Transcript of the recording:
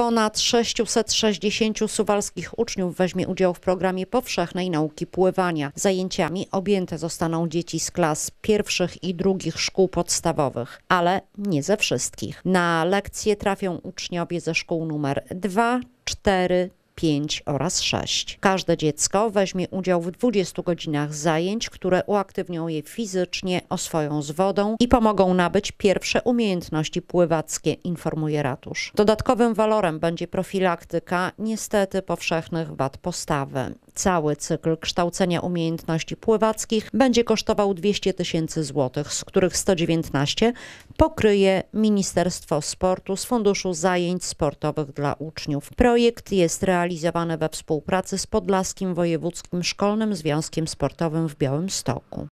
Ponad 660 suwalskich uczniów weźmie udział w programie powszechnej nauki pływania. Zajęciami objęte zostaną dzieci z klas pierwszych i drugich szkół podstawowych, ale nie ze wszystkich. Na lekcje trafią uczniowie ze szkół numer 2, 4, 5 oraz 6. Każde dziecko weźmie udział w 20 godzinach zajęć, które uaktywnią je fizycznie, oswoją z wodą i pomogą nabyć pierwsze umiejętności pływackie, informuje ratusz. Dodatkowym walorem będzie profilaktyka niestety powszechnych wad postawy. Cały cykl kształcenia umiejętności pływackich będzie kosztował 200 tysięcy złotych, z których 119 pokryje Ministerstwo Sportu z Funduszu Zajęć Sportowych dla Uczniów. Projekt jest realizowany we współpracy z Podlaskim Wojewódzkim Szkolnym Związkiem Sportowym w Białymstoku.